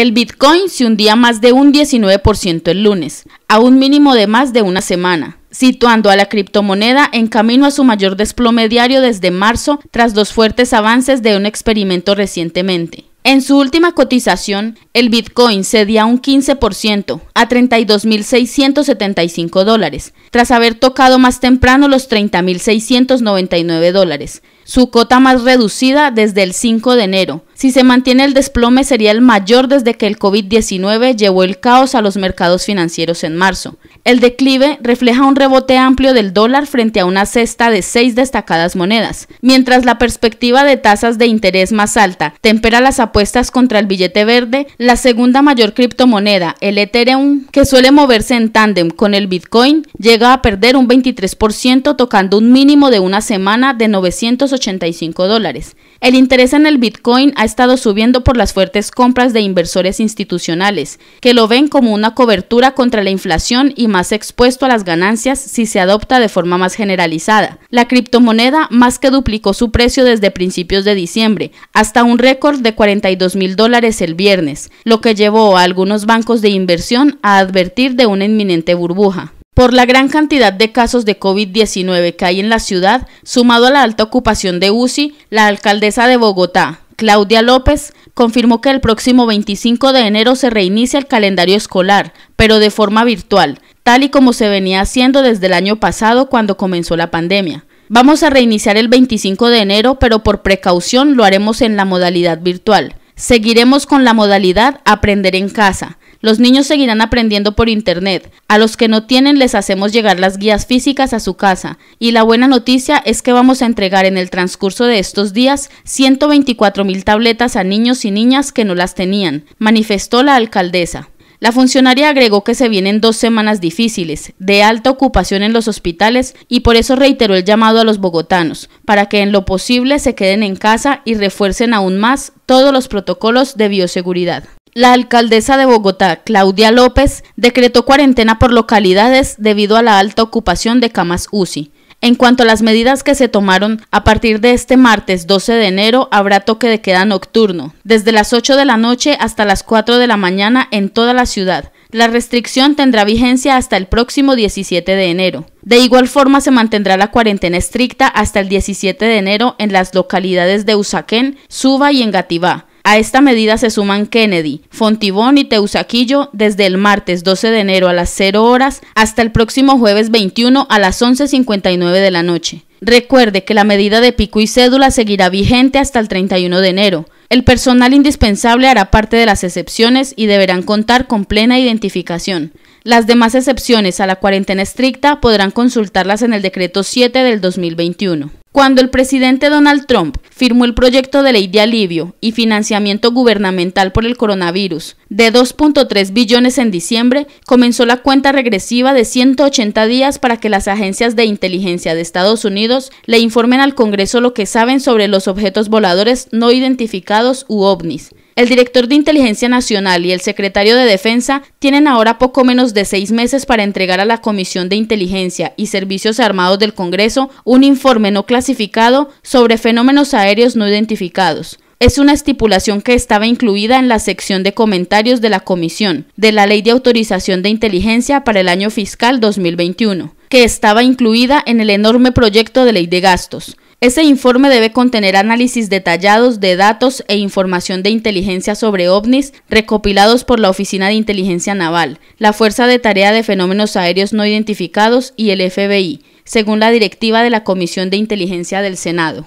El Bitcoin se hundía más de un 19% el lunes, a un mínimo de más de una semana, situando a la criptomoneda en camino a su mayor desplome diario desde marzo tras los fuertes avances de un experimento recientemente. En su última cotización, el Bitcoin cedía un 15% a 32.675 dólares, tras haber tocado más temprano los 30.699 dólares, su cota más reducida desde el 5 de enero, si se mantiene el desplome sería el mayor desde que el COVID-19 llevó el caos a los mercados financieros en marzo. El declive refleja un rebote amplio del dólar frente a una cesta de seis destacadas monedas, mientras la perspectiva de tasas de interés más alta tempera las apuestas contra el billete verde, la segunda mayor criptomoneda, el Ethereum, que suele moverse en tándem con el Bitcoin, llega a perder un 23% tocando un mínimo de una semana de 985 dólares. El interés en el Bitcoin ha estado subiendo por las fuertes compras de inversores institucionales, que lo ven como una cobertura contra la inflación y más expuesto a las ganancias si se adopta de forma más generalizada. La criptomoneda más que duplicó su precio desde principios de diciembre, hasta un récord de 42 mil dólares el viernes, lo que llevó a algunos bancos de inversión a advertir de una inminente burbuja. Por la gran cantidad de casos de COVID-19 que hay en la ciudad, sumado a la alta ocupación de UCI, la alcaldesa de Bogotá, Claudia López, confirmó que el próximo 25 de enero se reinicia el calendario escolar, pero de forma virtual, tal y como se venía haciendo desde el año pasado cuando comenzó la pandemia. Vamos a reiniciar el 25 de enero, pero por precaución lo haremos en la modalidad virtual. Seguiremos con la modalidad Aprender en casa, los niños seguirán aprendiendo por Internet. A los que no tienen les hacemos llegar las guías físicas a su casa. Y la buena noticia es que vamos a entregar en el transcurso de estos días 124 mil tabletas a niños y niñas que no las tenían, manifestó la alcaldesa. La funcionaria agregó que se vienen dos semanas difíciles, de alta ocupación en los hospitales, y por eso reiteró el llamado a los bogotanos, para que en lo posible se queden en casa y refuercen aún más todos los protocolos de bioseguridad. La alcaldesa de Bogotá, Claudia López, decretó cuarentena por localidades debido a la alta ocupación de camas UCI. En cuanto a las medidas que se tomaron, a partir de este martes 12 de enero habrá toque de queda nocturno, desde las 8 de la noche hasta las 4 de la mañana en toda la ciudad. La restricción tendrá vigencia hasta el próximo 17 de enero. De igual forma se mantendrá la cuarentena estricta hasta el 17 de enero en las localidades de Usaquén, Suba y Engativá, a esta medida se suman Kennedy, Fontibón y Teusaquillo desde el martes 12 de enero a las 0 horas hasta el próximo jueves 21 a las 11.59 de la noche. Recuerde que la medida de pico y cédula seguirá vigente hasta el 31 de enero. El personal indispensable hará parte de las excepciones y deberán contar con plena identificación. Las demás excepciones a la cuarentena estricta podrán consultarlas en el decreto 7 del 2021. Cuando el presidente Donald Trump firmó el proyecto de ley de alivio y financiamiento gubernamental por el coronavirus de 2.3 billones en diciembre, comenzó la cuenta regresiva de 180 días para que las agencias de inteligencia de Estados Unidos le informen al Congreso lo que saben sobre los objetos voladores no identificados u ovnis, el director de Inteligencia Nacional y el secretario de Defensa tienen ahora poco menos de seis meses para entregar a la Comisión de Inteligencia y Servicios Armados del Congreso un informe no clasificado sobre fenómenos aéreos no identificados. Es una estipulación que estaba incluida en la sección de comentarios de la Comisión de la Ley de Autorización de Inteligencia para el año fiscal 2021, que estaba incluida en el enorme proyecto de ley de gastos. Ese informe debe contener análisis detallados de datos e información de inteligencia sobre ovnis recopilados por la Oficina de Inteligencia Naval, la Fuerza de Tarea de Fenómenos Aéreos No Identificados y el FBI, según la directiva de la Comisión de Inteligencia del Senado.